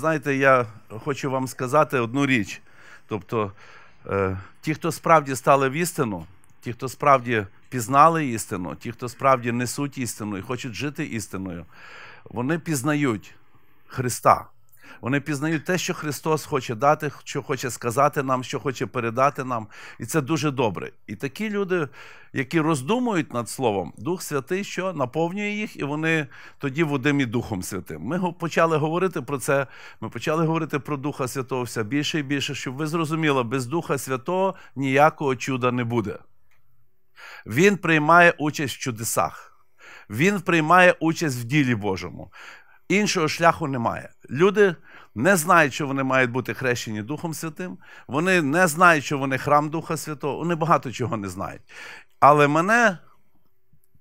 знаєте, я хочу вам сказати одну річ. Тобто, е, ті, хто справді стали в істину, ті, хто справді пізнали істину, ті, хто справді несуть істину і хочуть жити істиною, вони пізнають Христа. Вони пізнають те, що Христос хоче дати, що хоче сказати нам, що хоче передати нам. І це дуже добре. І такі люди, які роздумують над Словом, Дух Святий, що наповнює їх, і вони тоді водимі Духом Святим. Ми почали говорити про це. Ми почали говорити про Духа Святого все більше і більше, щоб ви зрозуміли, без Духа Святого ніякого чуда не буде. Він приймає участь в чудесах. Він приймає участь в ділі Божому. Іншого шляху немає. Люди не знають, що вони мають бути хрещені Духом Святим. Вони не знають, що вони храм Духа Святого. Вони багато чого не знають. Але мене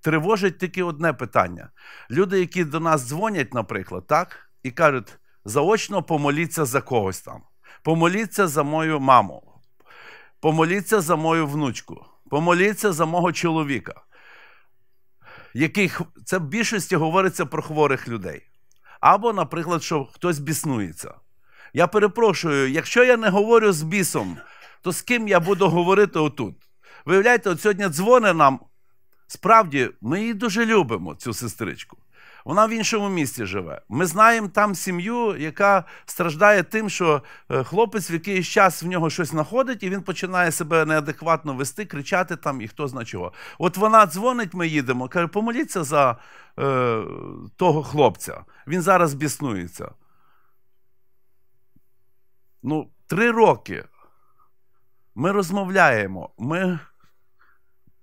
тривожить тільки одне питання. Люди, які до нас дзвонять, наприклад, так, і кажуть, заочно помоліться за когось там, помоліться за мою маму, помоліться за мою внучку, помоліться за мого чоловіка. Який це в більшості говориться про хворих людей. Або, наприклад, що хтось біснується. Я перепрошую, якщо я не говорю з бісом, то з ким я буду говорити отут? Виявляєте, от сьогодні дзвони нам. Справді, ми її дуже любимо, цю сестричку. Вона в іншому місті живе. Ми знаємо там сім'ю, яка страждає тим, що е, хлопець в якийсь час в нього щось знаходить, і він починає себе неадекватно вести, кричати там і хто зна чого. От вона дзвонить, ми їдемо, каже, помоліться за е, того хлопця. Він зараз біснується. Ну, три роки ми розмовляємо, ми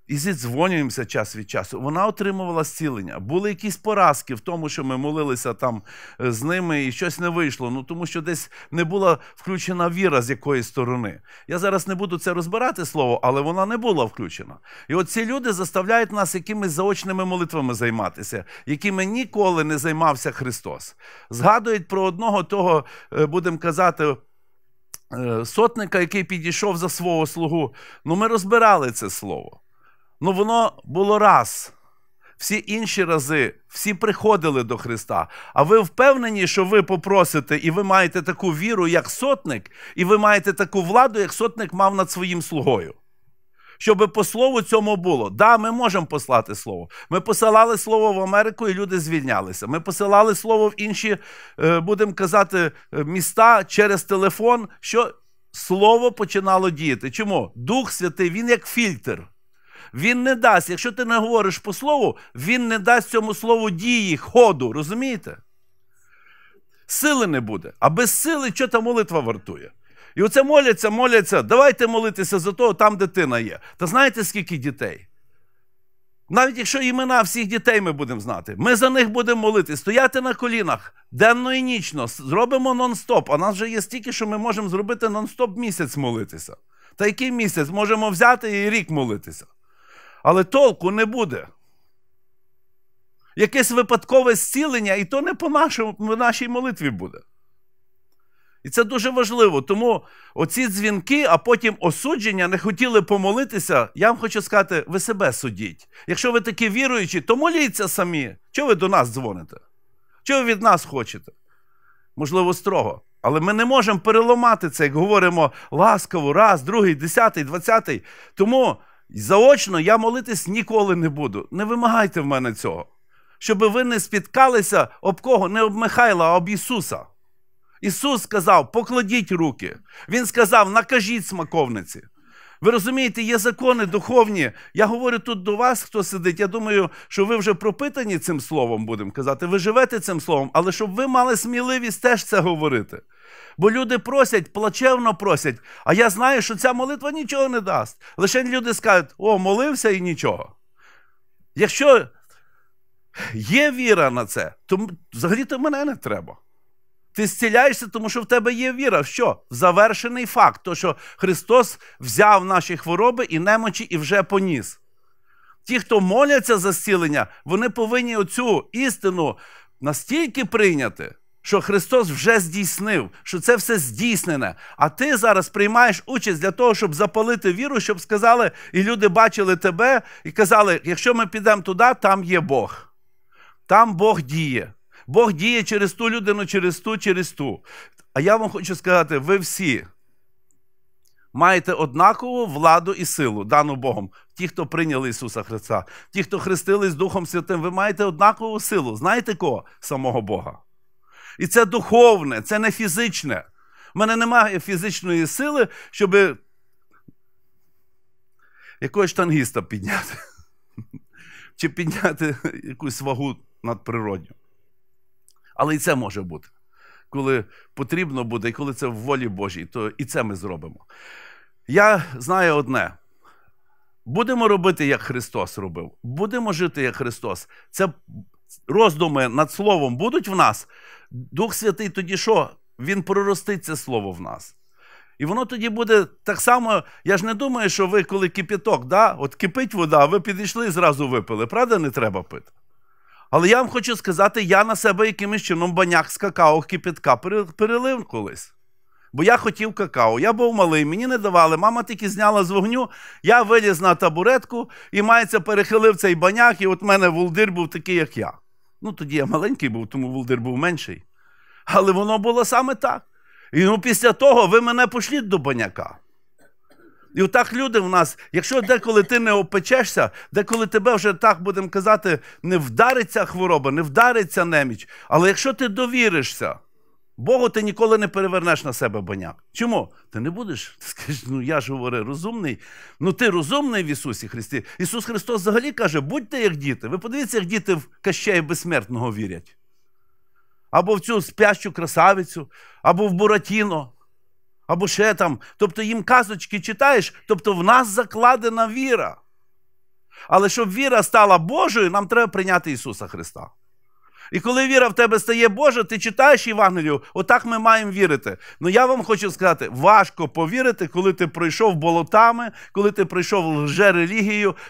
і зідзвонюємося час від часу. Вона отримувала зцілення. Були якісь поразки в тому, що ми молилися там е, з ними, і щось не вийшло. Ну тому що десь не була включена віра з якоїсь сторони. Я зараз не буду це розбирати слово, але вона не була включена. І от ці люди заставляють нас якимись заочними молитвами займатися, якими ніколи не займався Христос. Згадують про одного того, е, будемо казати. Е, сотника, який підійшов за свого слугу, ну ми розбирали це слово. Ну, воно було раз. Всі інші рази, всі приходили до Христа. А ви впевнені, що ви попросите, і ви маєте таку віру, як сотник, і ви маєте таку владу, як сотник мав над своїм слугою. Щоб по слову цьому було. Да, ми можемо послати слово. Ми посилали слово в Америку, і люди звільнялися. Ми посилали слово в інші, е, будемо казати, е, міста через телефон, що слово починало діяти. Чому? Дух Святий, він як фільтр. Він не дасть, якщо ти не говориш по слову, він не дасть цьому слову дії, ходу, розумієте? Сили не буде. А без сили, що та молитва вартує? І оце моляться, моляться. Давайте молитися за того, там дитина є. Та знаєте, скільки дітей? Навіть якщо імена всіх дітей ми будемо знати, ми за них будемо молити, стояти на колінах денно і нічно, зробимо нон-стоп. А нас вже є стільки, що ми можемо зробити нон-стоп місяць молитися. Та який місяць можемо взяти і рік молитися? Але толку не буде. Якесь випадкове зцілення, і то не по нашому, нашій молитві буде. І це дуже важливо. Тому оці дзвінки, а потім осудження не хотіли помолитися. Я вам хочу сказати, ви себе судіть. Якщо ви такі віруючі, то моліться самі. Чого ви до нас дзвоните? Чого ви від нас хочете? Можливо, строго. Але ми не можемо переламати це, як говоримо ласково раз, другий, десятий, двадцятий. Тому. Заочно я молитись ніколи не буду. Не вимагайте в мене цього. Щоб ви не спіткалися об кого, не об Михайла, а об Ісуса. Ісус сказав: покладіть руки. Він сказав, накажіть смаковниці. Ви розумієте, є закони духовні. Я говорю тут до вас, хто сидить. Я думаю, що ви вже пропитані цим словом, будемо казати. Ви живете цим словом, але щоб ви мали сміливість теж це говорити. Бо люди просять, плачевно просять, а я знаю, що ця молитва нічого не дасть. Лише люди скажуть, о, молився і нічого. Якщо є віра на це, то взагалі то мене не треба. Ти зціляєшся, тому що в тебе є віра. В Що? В завершений факт, то що Христос взяв наші хвороби і немочі і вже поніс. Ті, хто моляться за зцілення, вони повинні оцю істину настільки прийняти, що Христос вже здійснив, що це все здійснене. А ти зараз приймаєш участь для того, щоб запалити віру, щоб сказали, і люди бачили тебе і казали: якщо ми підемо туди, там є Бог, там Бог діє. Бог діє через ту людину, через ту, через ту. А я вам хочу сказати, ви всі маєте однакову владу і силу, дану Богом. Ті, хто прийняли Ісуса Христа, ті, хто хрестились Духом Святим, ви маєте однакову силу. Знаєте кого? Самого Бога. І це духовне, це не фізичне. У мене немає фізичної сили, щоб якогось тангіста підняти. Чи підняти якусь вагу надприродню. Але і це може бути. Коли потрібно буде, і коли це в волі Божій, то і це ми зробимо. Я знаю одне. Будемо робити, як Христос робив. Будемо жити, як Христос. Це роздуми над Словом будуть в нас. Дух Святий тоді що? Він проростить це слово в нас. І воно тоді буде так само. Я ж не думаю, що ви, коли кипіток, да, от кипить вода, ви підійшли і зразу випили. Правда, не треба пити? Але я вам хочу сказати, я на себе якимось чином баняк з какао кипятка перелив колись. Бо я хотів какао. Я був малий, мені не давали. Мама тільки зняла з вогню, я виліз на табуретку і мається перехилив цей баняк, і от мене вулдир був такий, як я. Ну, тоді я маленький був, тому волдир був менший. Але воно було саме так. І ну, після того ви мене пошліть до баняка. І отак люди в нас, якщо деколи ти не опечешся, деколи тебе вже так будемо казати, не вдариться хвороба, не вдариться неміч. Але якщо ти довіришся, Богу ти ніколи не перевернеш на себе баняк. Чому? Ти не будеш. Ти скажеш, ну я ж говорю, розумний. Ну ти розумний в Ісусі Христі. Ісус Христос взагалі каже, будьте як діти. Ви подивіться, як діти в кащеї безсмертного вірять. Або в цю спящу красавицю, або в Буратіно або ще там. Тобто їм казочки читаєш, тобто в нас закладена віра. Але щоб віра стала Божою, нам треба прийняти Ісуса Христа. І коли віра в тебе стає Божа, ти читаєш Євангелію, отак ми маємо вірити. Ну я вам хочу сказати, важко повірити, коли ти пройшов болотами, коли ти пройшов вже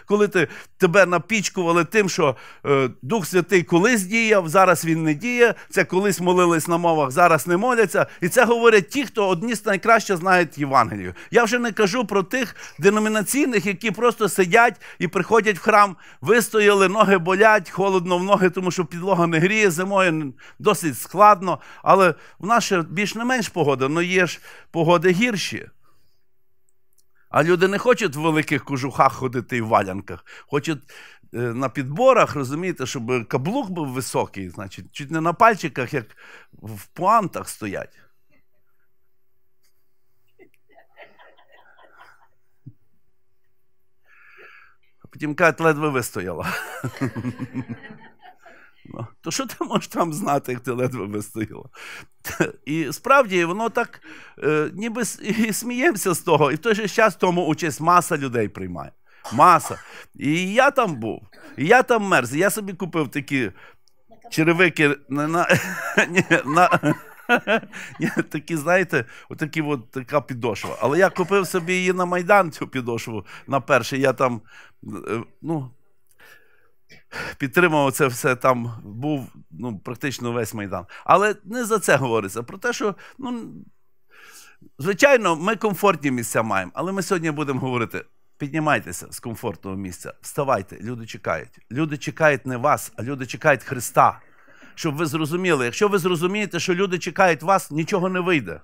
коли ти тебе напічкували тим, що е, Дух Святий колись діяв, зараз він не діє. Це колись молились на мовах, зараз не моляться. І це говорять ті, хто одні з найкраще знають Євангелію. Я вже не кажу про тих деномінаційних, які просто сидять і приходять в храм, вистояли, ноги болять, холодно в ноги, тому що підлога не гріє зимою досить складно, але в нас ще більш не менш погода, але ну, є ж погоди гірші. А люди не хочуть в великих кожухах ходити і в валянках. Хочуть е, на підборах, розумієте, щоб каблук був високий, значить, чуть не на пальчиках, як в пуантах стоять. Потім кажуть, ледве вистояла. То що ти можеш там знати, як ти ледве вистояла? І справді воно так е, ніби і сміємося з того, і в той же час тому участь маса людей приймає. Маса. І я там був, і я там мерз. І я собі купив такі черевики на, на, на, Такі, знаєте, отакі от така підошва. Але я купив собі її на Майдан, цю підошву на перший. Я там е, ну, підтримував це все там, був ну, практично весь Майдан. Але не за це говориться. Про те, що, ну, звичайно, ми комфортні місця маємо, але ми сьогодні будемо говорити. Піднімайтеся з комфортного місця, вставайте, люди чекають. Люди чекають не вас, а люди чекають Христа. Щоб ви зрозуміли, якщо ви зрозумієте, що люди чекають вас, нічого не вийде.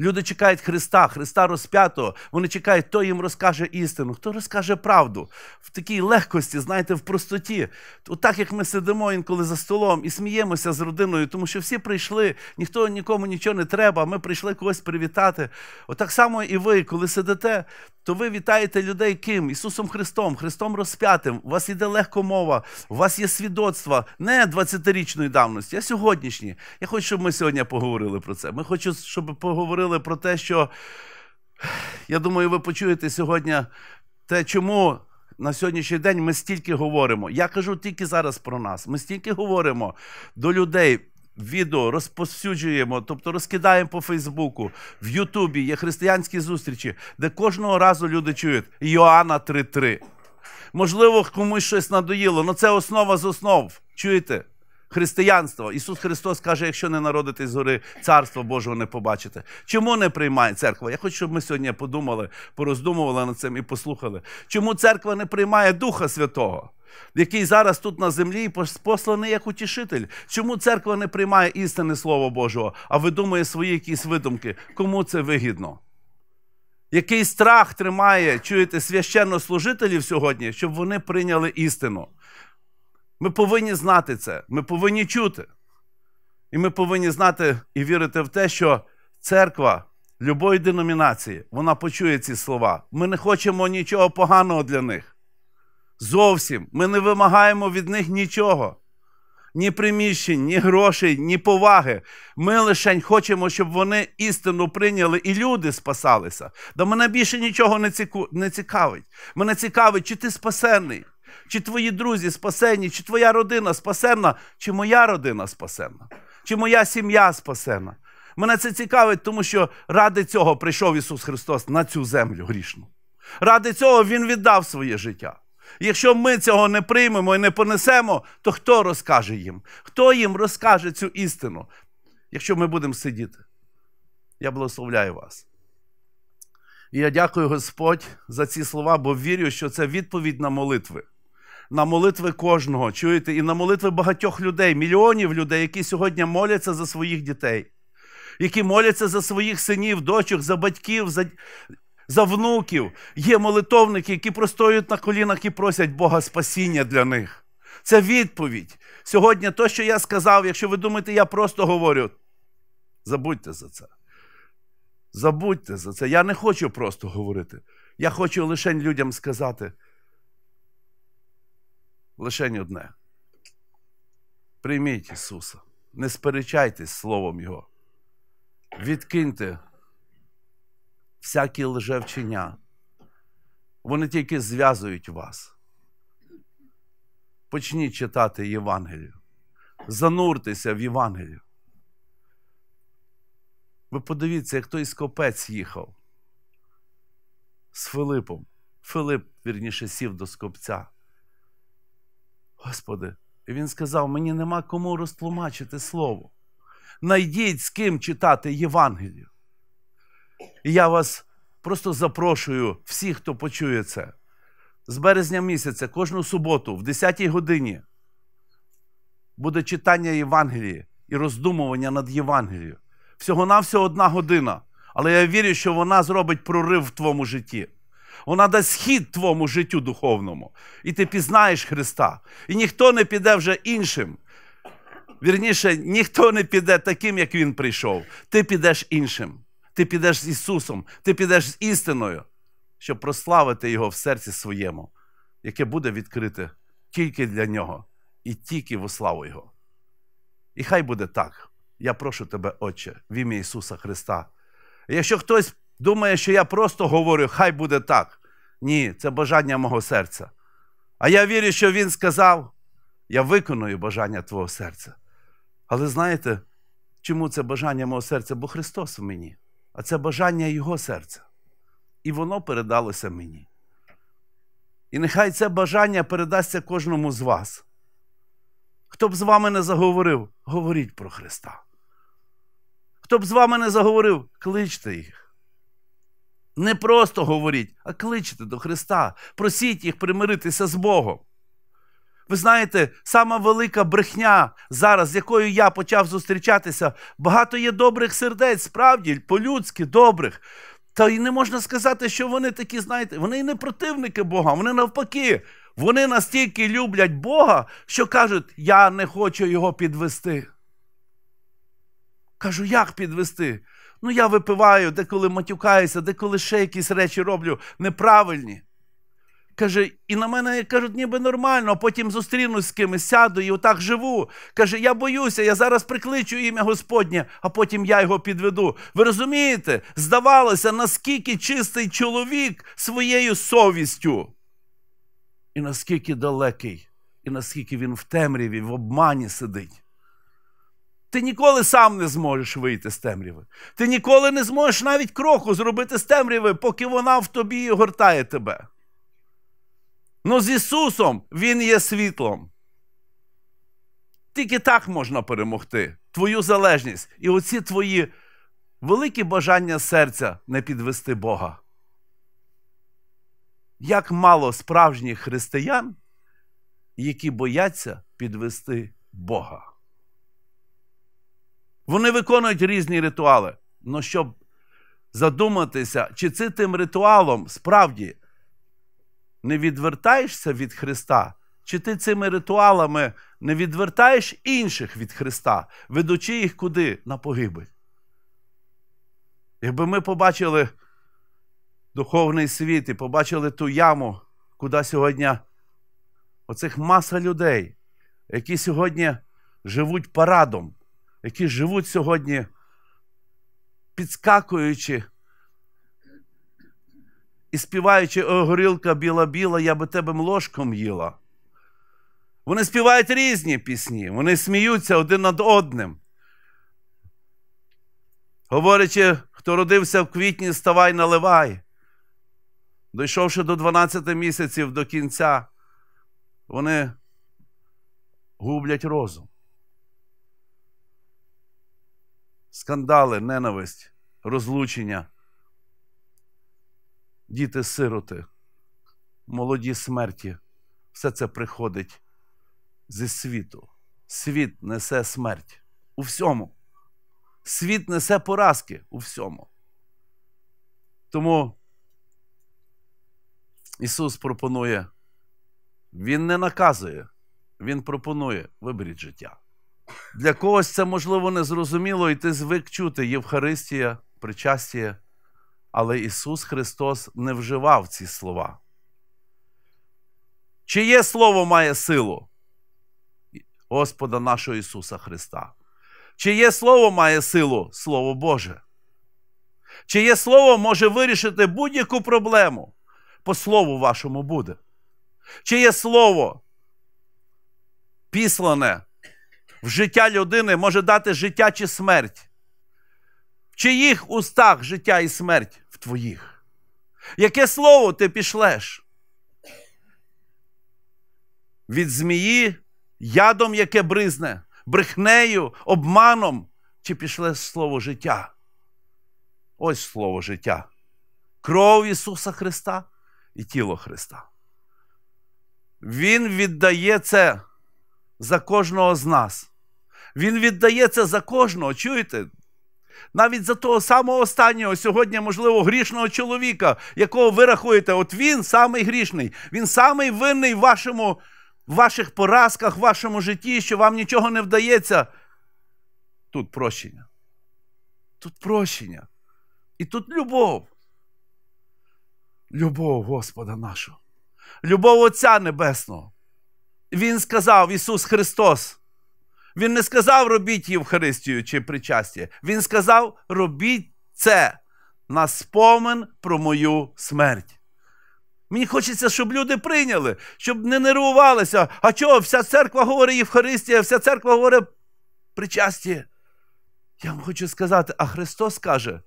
Люди чекають Христа, Христа розп'ятого. Вони чекають, хто їм розкаже істину, хто розкаже правду в такій легкості, знаєте, в простоті. Отак, як ми сидимо інколи за столом і сміємося з родиною, тому що всі прийшли, ніхто нікому нічого не треба. Ми прийшли когось привітати. Отак само і ви, коли сидите, то ви вітаєте людей ким? Ісусом Христом, Христом розп'ятим. У вас іде легко мова, у вас є свідоцтва не 20-річної давності, а сьогоднішні. Я хочу, щоб ми сьогодні поговорили про це. Ми хочу, щоб поговорили говорили про те, що я думаю, ви почуєте сьогодні те, чому. На сьогоднішній день ми стільки говоримо. Я кажу тільки зараз про нас. Ми стільки говоримо до людей, відео розповсюджуємо, тобто розкидаємо по Фейсбуку, в Ютубі є християнські зустрічі, де кожного разу люди чують Йоанна 3.3. Можливо, комусь щось надоїло, але ну це основа з основ. Чуєте? християнство. Ісус Христос каже, якщо не народитись з гори, царство Божого не побачите. Чому не приймає церква? Я хочу, щоб ми сьогодні подумали, пороздумували над цим і послухали. Чому церква не приймає Духа Святого? Який зараз тут на землі посланий як утішитель. Чому церква не приймає істини Слова Божого, а видумує свої якісь видумки? Кому це вигідно? Який страх тримає, чуєте, священнослужителів сьогодні, щоб вони прийняли істину? Ми повинні знати це, ми повинні чути. І ми повинні знати і вірити в те, що церква любої деномінації вона почує ці слова. Ми не хочемо нічого поганого для них. Зовсім ми не вимагаємо від них нічого. Ні приміщень, ні грошей, ні поваги. Ми лише хочемо, щоб вони істину прийняли і люди спасалися. До мене більше нічого не цікавить. Мене цікавить, чи ти спасений, чи твої друзі спасені, чи твоя родина спасена, чи моя родина спасена, чи моя сім'я спасена. Мене це цікавить, тому що ради цього прийшов Ісус Христос на цю землю грішну. Ради цього Він віддав своє життя. Якщо ми цього не приймемо і не понесемо, то хто розкаже їм? Хто їм розкаже цю істину, якщо ми будемо сидіти? Я благословляю вас. І я дякую Господь за ці слова, бо вірю, що це відповідь на молитви на молитви кожного. Чуєте, і на молитви багатьох людей, мільйонів людей, які сьогодні моляться за своїх дітей, які моляться за своїх синів, дочок, за батьків, за за внуків. Є молитовники, які простоють на колінах і просять Бога спасіння для них. Це відповідь. Сьогодні, то, що я сказав, якщо ви думаєте, я просто говорю, забудьте за це. Забудьте за це. Я не хочу просто говорити. Я хочу лише людям сказати лишень одне. Прийміть Ісуса, не сперечайтесь Словом Його. Відкиньте всякі лжевчення. Вони тільки зв'язують вас. Почніть читати Євангелію. Зануртеся в Євангелію. Ви подивіться, як той скопець їхав з Филипом. Филип, вірніше, сів до скопця. Господи, і він сказав: мені нема кому розтлумачити слово. Найдіть з ким читати Євангелію. І я вас просто запрошую, всіх, хто почує це, з березня місяця, кожну суботу, в 10-й годині, буде читання Євангелії і роздумування над Євангелією. Всього-навсього одна година. Але я вірю, що вона зробить прорив в твоєму житті. Вона дасть схід твоєму життю духовному. І ти пізнаєш Христа. І ніхто не піде вже іншим. Вірніше, ніхто не піде таким, як Він прийшов. Ти підеш іншим. Ти підеш з Ісусом, ти підеш з істиною, щоб прославити Його в серці своєму, яке буде відкрите тільки для Нього і тільки во славу Його. І хай буде так. Я прошу тебе, Отче, в ім'я Ісуса Христа. якщо хтось думає, що я просто говорю, хай буде так. Ні, це бажання мого серця. А я вірю, що Він сказав, я виконую бажання Твого серця. Але знаєте, чому це бажання мого серця? Бо Христос в мені, а це бажання Його серця. І воно передалося мені. І нехай це бажання передасться кожному з вас. Хто б з вами не заговорив, говоріть про Христа. Хто б з вами не заговорив, кличте їх. Не просто говоріть, а кличте до Христа, просіть їх примиритися з Богом. Ви знаєте, сама велика брехня, зараз, з якою я почав зустрічатися, багато є добрих сердець, справді, по-людськи, добрих. Та й не можна сказати, що вони такі, знаєте, вони і не противники Бога, вони навпаки. Вони настільки люблять Бога, що кажуть, я не хочу його підвести. Кажу, як підвести? Ну, я випиваю, деколи матюкаюся, деколи ще якісь речі роблю неправильні. Каже, і на мене кажуть, ніби нормально, а потім зустрінусь з кимось, сяду і отак живу. Каже, я боюся, я зараз прикличу ім'я Господнє, а потім я його підведу. Ви розумієте, здавалося, наскільки чистий чоловік своєю совістю, і наскільки далекий, і наскільки він в темряві, в обмані сидить. Ти ніколи сам не зможеш вийти з темряви. Ти ніколи не зможеш навіть кроку зробити з темряви, поки вона в тобі гортає тебе. Ну з Ісусом Він є світлом. Тільки так можна перемогти твою залежність і оці твої великі бажання серця не підвести Бога. Як мало справжніх християн, які бояться підвести Бога. Вони виконують різні ритуали. Ну, щоб задуматися, чи це тим ритуалом справді не відвертаєшся від Христа, чи ти цими ритуалами не відвертаєш інших від Христа, ведучи їх куди? На погибель. Якби ми побачили духовний світ і побачили ту яму, куди сьогодні оцих маса людей, які сьогодні живуть парадом які живуть сьогодні, підскакуючи і співаючи «О, горілка біла-біла, я би тебе мложком їла. Вони співають різні пісні, вони сміються один над одним. Говорячи, хто родився в квітні, ставай наливай. Дійшовши до 12 місяців до кінця, вони гублять розум. скандали, ненависть, розлучення, діти-сироти, молоді смерті. Все це приходить зі світу. Світ несе смерть у всьому. Світ несе поразки у всьому. Тому Ісус пропонує, Він не наказує, Він пропонує виберіть життя. Для когось це, можливо, незрозуміло, і ти звик чути Євхаристія, причастія, але Ісус Христос не вживав ці слова. Чиє Слово має силу? Господа нашого Ісуса Христа. Чиє Слово має силу Слово Боже? Чиє Слово може вирішити будь-яку проблему по Слову вашому буде? Чиє Слово післане в життя людини може дати життя чи смерть. В чиїх устах життя і смерть в твоїх? Яке слово ти пішлеш? Від змії, ядом, яке бризне, брехнею, обманом, чи пішле слово життя? Ось слово життя. Кров Ісуса Христа і тіло Христа. Він віддає це за кожного з нас. Він віддається за кожного, чуєте? Навіть за того самого останнього, сьогодні, можливо, грішного чоловіка, якого ви рахуєте, от він самий грішний, він самий винний в вашому, в ваших поразках, в вашому житті, що вам нічого не вдається. Тут прощення. Тут прощення. І тут любов. Любов Господа нашого, любов Отця Небесного. Він сказав Ісус Христос. Він не сказав робіть Євхаристію чи причастя. Він сказав: робіть це на спомин про мою смерть. Мені хочеться, щоб люди прийняли, щоб не нервувалися. А чого вся церква говорить Євхаристія, вся церква говорить причастя. Я вам хочу сказати, а Христос каже: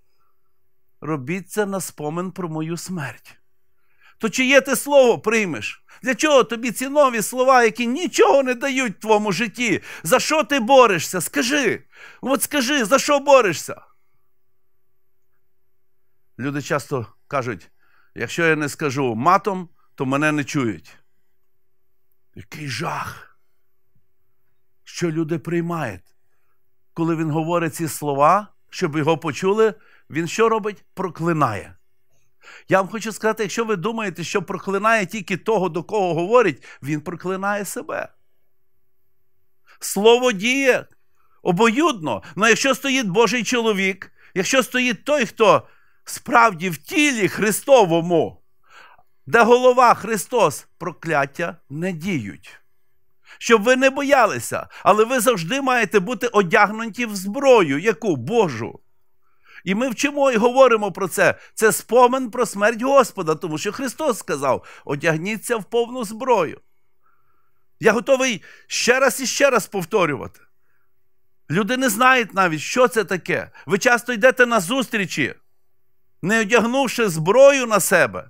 робіть це на спомин про мою смерть. То чиє ти слово приймеш? Для чого тобі ці нові слова, які нічого не дають в твоєму житті? За що ти борешся? Скажи. От скажи, за що борешся? Люди часто кажуть, якщо я не скажу матом, то мене не чують. Який жах? Що люди приймають? Коли він говорить ці слова, щоб його почули, він що робить? Проклинає. Я вам хочу сказати, якщо ви думаєте, що проклинає тільки того, до кого говорить, він проклинає себе. Слово діє обоюдно. Але ну, якщо стоїть Божий чоловік, якщо стоїть той, хто справді в тілі Христовому, де голова Христос, прокляття не діють. Щоб ви не боялися, але ви завжди маєте бути одягнуті в зброю, яку Божу. І ми вчимо і говоримо про це. Це спомен про смерть Господа, тому що Христос сказав: одягніться в повну зброю. Я готовий ще раз і ще раз повторювати. Люди не знають навіть, що це таке. Ви часто йдете на зустрічі, не одягнувши зброю на себе,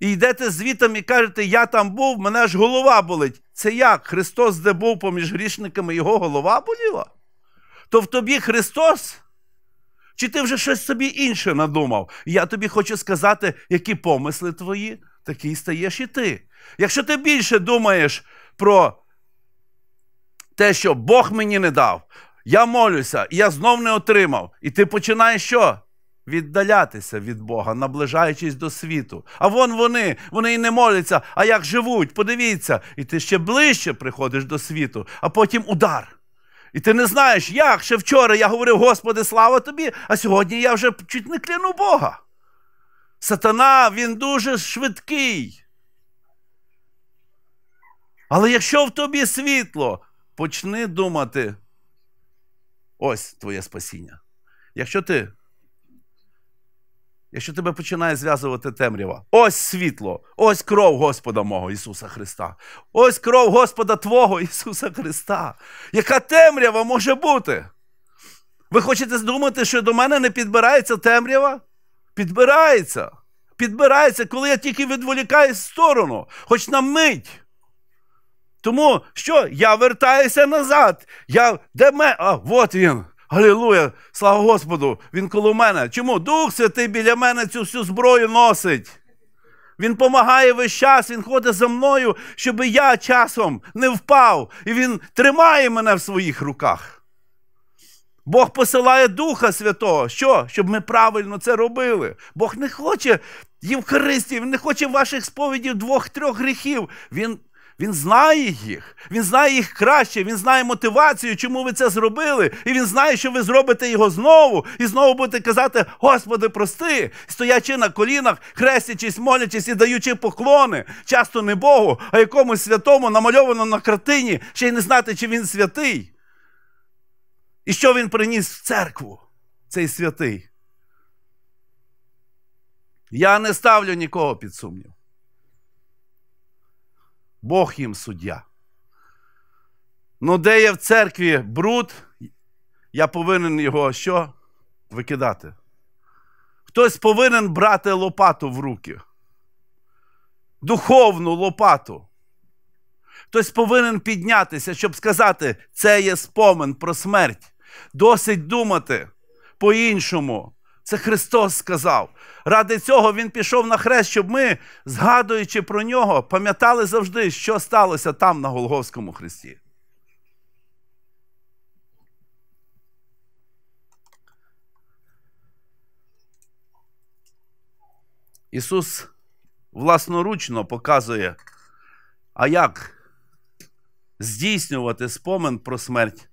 і йдете звітом і кажете, я там був, мене ж голова болить. Це як? Христос де був поміж грішниками, його голова боліла? То в тобі Христос чи ти вже щось собі інше надумав? Я тобі хочу сказати, які помисли твої, такий стаєш і ти. Якщо ти більше думаєш про те, що Бог мені не дав, я молюся, і я знов не отримав, і ти починаєш що? Віддалятися від Бога, наближаючись до світу. А вон вони, вони і не моляться, а як живуть, подивіться, і ти ще ближче приходиш до світу, а потім удар. І ти не знаєш, як ще вчора я говорив, Господи, слава тобі, а сьогодні я вже чуть не кляну Бога. Сатана, він дуже швидкий. Але якщо в тобі світло, почни думати, ось твоє спасіння. Якщо ти якщо тебе починає зв'язувати темрява. Ось світло, ось кров Господа мого Ісуса Христа. Ось кров Господа Твого Ісуса Христа. Яка темрява може бути? Ви хочете думати, що до мене не підбирається темрява? Підбирається. Підбирається, коли я тільки відволікаюсь в сторону, хоч на мить. Тому що я вертаюся назад. Я де ме? А от він. Галілуя, слава Господу! Він коло мене. Чому? Дух Святий біля мене цю всю зброю носить. Він помагає весь час, він ходить за мною, щоб я часом не впав. І він тримає мене в своїх руках. Бог посилає Духа Святого, що? Щоб ми правильно це робили. Бог не хоче Євхаристії, Він не хоче ваших сповідів двох-трьох гріхів. Він він знає їх, він знає їх краще, він знає мотивацію, чому ви це зробили, і він знає, що ви зробите його знову, і знову будете казати, Господи, прости, стоячи на колінах, хрестячись, молячись і даючи поклони, часто не Богу, а якомусь святому, намальованому на картині, ще й не знати, чи він святий. І що він приніс в церкву, цей святий. Я не ставлю нікого під сумнів. Бог їм суддя. Ну, де є в церкві бруд, я повинен його що? Викидати. Хтось повинен брати лопату в руки. Духовну лопату. Хтось повинен піднятися, щоб сказати, це є спомен про смерть. Досить думати по-іншому. Це Христос сказав. Ради цього Він пішов на хрест, щоб ми, згадуючи про нього, пам'ятали завжди, що сталося там, на Голговському хресті. Ісус власноручно показує, а як здійснювати спомин про смерть.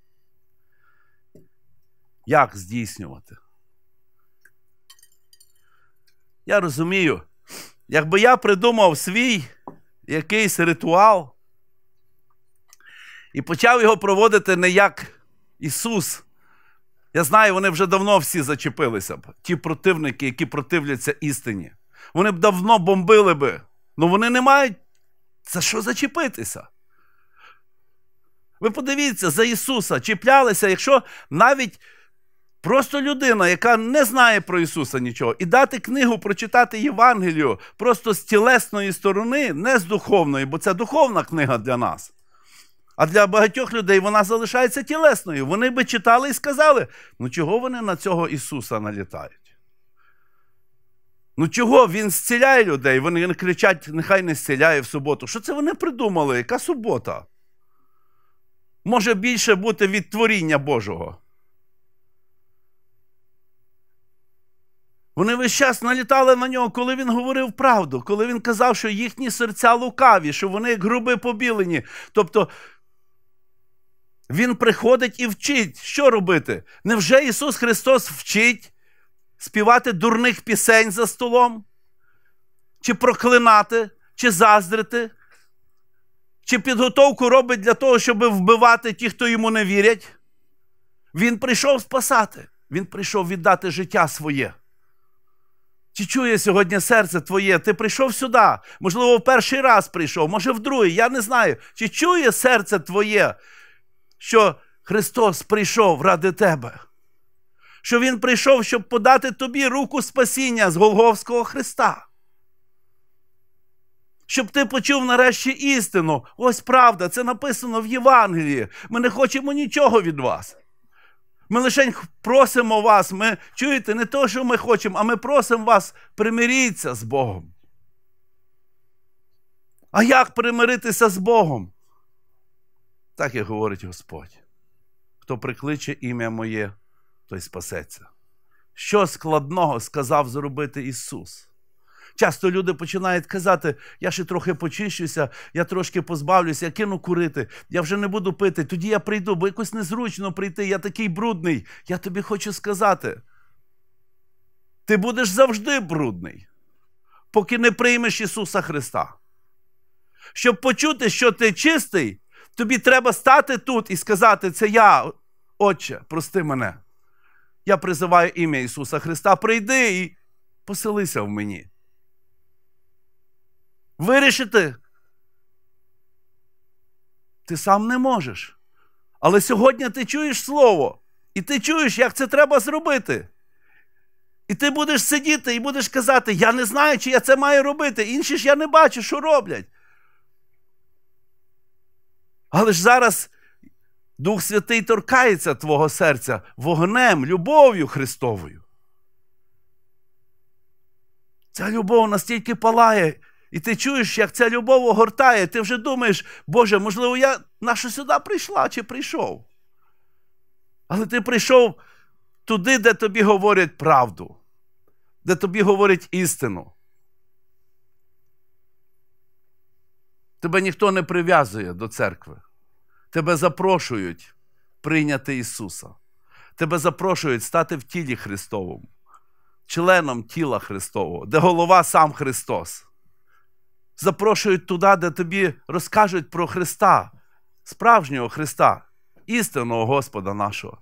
Як здійснювати? Я розумію, якби я придумав свій якийсь ритуал і почав його проводити не як Ісус. Я знаю, вони вже давно всі зачепилися б, ті противники, які противляться істині. Вони б давно бомбили би, але ну, вони не мають за що зачепитися. Ви подивіться за Ісуса, чіплялися, якщо навіть Просто людина, яка не знає про Ісуса нічого, і дати книгу прочитати Євангелію просто з тілесної сторони, не з духовної, бо це духовна книга для нас. А для багатьох людей вона залишається тілесною. Вони би читали і сказали, ну чого вони на цього Ісуса налітають? Ну чого він зціляє людей? Вони кричать, нехай не зціляє в суботу. Що це вони придумали? Яка субота? Може більше бути від творіння Божого? Вони весь час налітали на нього, коли він говорив правду, коли він казав, що їхні серця лукаві, що вони як груби побілені. Тобто він приходить і вчить. Що робити? Невже Ісус Христос вчить співати дурних пісень за столом? Чи проклинати, чи заздрити? Чи підготовку робить для того, щоб вбивати ті, хто йому не вірять? Він прийшов спасати, він прийшов віддати життя своє. Чи чує сьогодні серце твоє? Ти прийшов сюди. Можливо, в перший раз прийшов, може, в другий, я не знаю. Чи чує серце твоє, що Христос прийшов ради тебе? Що Він прийшов, щоб подати тобі руку спасіння з Голговського Христа? Щоб ти почув нарешті істину. Ось правда, це написано в Євангелії. Ми не хочемо нічого від вас. Ми лише просимо вас, ми чуєте, не то, що ми хочемо, а ми просимо вас, примиріться з Богом. А як примиритися з Богом? Так і говорить Господь. Хто прикличе ім'я Моє, той спасеться. Що складного сказав зробити Ісус? Часто люди починають казати, я ще трохи почищуся, я трошки позбавлюся, я кину курити, я вже не буду пити, тоді я прийду, бо якось незручно прийти, я такий брудний. Я тобі хочу сказати. Ти будеш завжди брудний, поки не приймеш Ісуса Христа. Щоб почути, що ти чистий, тобі треба стати тут і сказати, це я, Отче, прости мене. Я призиваю ім'я Ісуса Христа, прийди і поселися в мені вирішити. Ти сам не можеш. Але сьогодні ти чуєш слово, і ти чуєш, як це треба зробити. І ти будеш сидіти і будеш казати, я не знаю, чи я це маю робити. Інші ж я не бачу, що роблять. Але ж зараз Дух Святий торкається твого серця вогнем, любов'ю Христовою. Ця любов настільки палає. І ти чуєш, як ця любов огортає, ти вже думаєш, Боже, можливо, я на сюди прийшла чи прийшов. Але ти прийшов туди, де тобі говорять правду, де тобі говорять істину. Тебе ніхто не прив'язує до церкви. Тебе запрошують прийняти Ісуса. Тебе запрошують стати в тілі Христовому, членом тіла Христового, де голова сам Христос запрошують туди, де тобі розкажуть про Христа, справжнього Христа, істинного Господа нашого.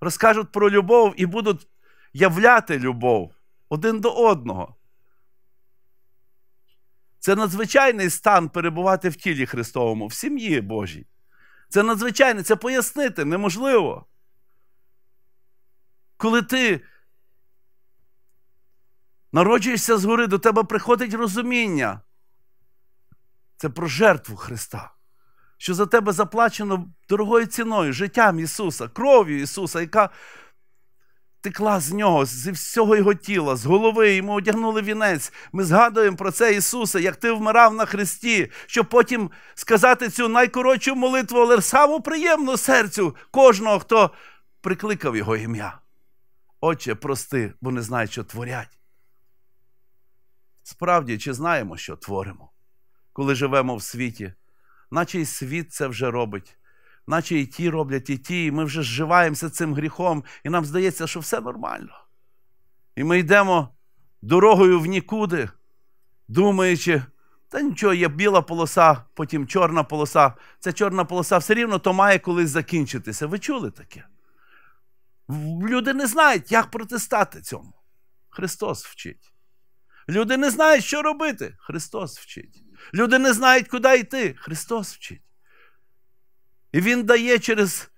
Розкажуть про любов і будуть являти любов один до одного. Це надзвичайний стан перебувати в тілі Христовому, в сім'ї Божій. Це надзвичайне, це пояснити неможливо. Коли ти народжуєшся згори, до тебе приходить розуміння, це про жертву Христа, що за тебе заплачено дорогою ціною, життям Ісуса, кров'ю Ісуса, яка текла з Нього, зі всього Його тіла, з голови, йому одягнули вінець. Ми згадуємо про це Ісуса, як ти вмирав на Христі, щоб потім сказати цю найкоротшу молитву, але саму приємну серцю кожного, хто прикликав Його ім'я. Отче, прости, бо не знають, що творять. Справді, чи знаємо, що творимо? коли живемо в світі, наче й світ це вже робить, наче і ті роблять, і ті, і ми вже зживаємося цим гріхом, і нам здається, що все нормально. І ми йдемо дорогою в нікуди, думаючи, та нічого, є біла полоса, потім чорна полоса. Ця чорна полоса все рівно то має колись закінчитися. Ви чули таке? Люди не знають, як протистати цьому. Христос вчить. Люди не знають, що робити. Христос вчить. Люди не знають, куди йти. Христос вчить. І Він дає через